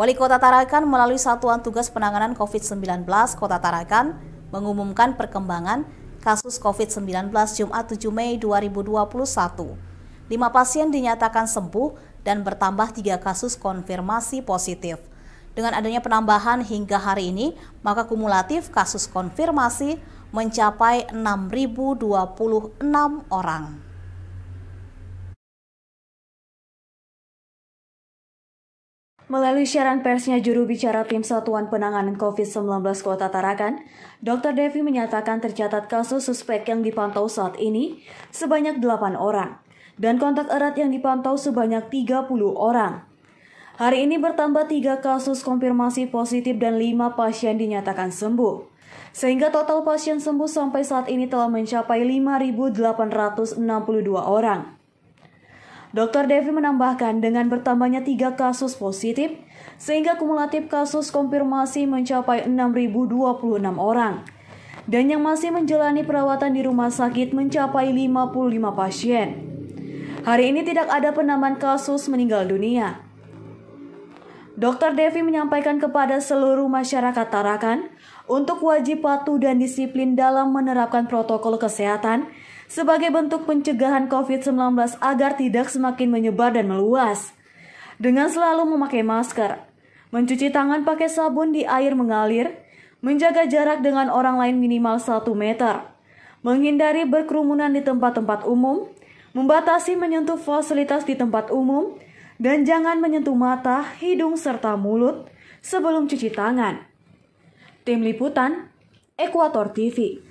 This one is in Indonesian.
Wali Kota Tarakan melalui Satuan Tugas Penanganan COVID-19 Kota Tarakan mengumumkan perkembangan kasus COVID-19 Jumat 7 Mei 2021. Lima pasien dinyatakan sembuh dan bertambah tiga kasus konfirmasi positif. Dengan adanya penambahan hingga hari ini, maka kumulatif kasus konfirmasi mencapai 6.026 orang. Melalui siaran persnya juru bicara tim Satuan Penanganan COVID-19 Kota Tarakan, Dr. Devi menyatakan tercatat kasus suspek yang dipantau saat ini sebanyak 8 orang dan kontak erat yang dipantau sebanyak 30 orang. Hari ini bertambah 3 kasus konfirmasi positif dan 5 pasien dinyatakan sembuh. Sehingga total pasien sembuh sampai saat ini telah mencapai 5.862 orang. Dr. Devi menambahkan dengan bertambahnya tiga kasus positif, sehingga kumulatif kasus konfirmasi mencapai 6.026 orang. Dan yang masih menjalani perawatan di rumah sakit mencapai 55 pasien. Hari ini tidak ada penambahan kasus meninggal dunia. Dr. Devi menyampaikan kepada seluruh masyarakat Tarakan untuk wajib patuh dan disiplin dalam menerapkan protokol kesehatan sebagai bentuk pencegahan COVID-19 agar tidak semakin menyebar dan meluas. Dengan selalu memakai masker, mencuci tangan pakai sabun di air mengalir, menjaga jarak dengan orang lain minimal 1 meter, menghindari berkerumunan di tempat-tempat umum, membatasi menyentuh fasilitas di tempat umum, dan jangan menyentuh mata, hidung, serta mulut sebelum cuci tangan. Tim Liputan, Ekuator TV.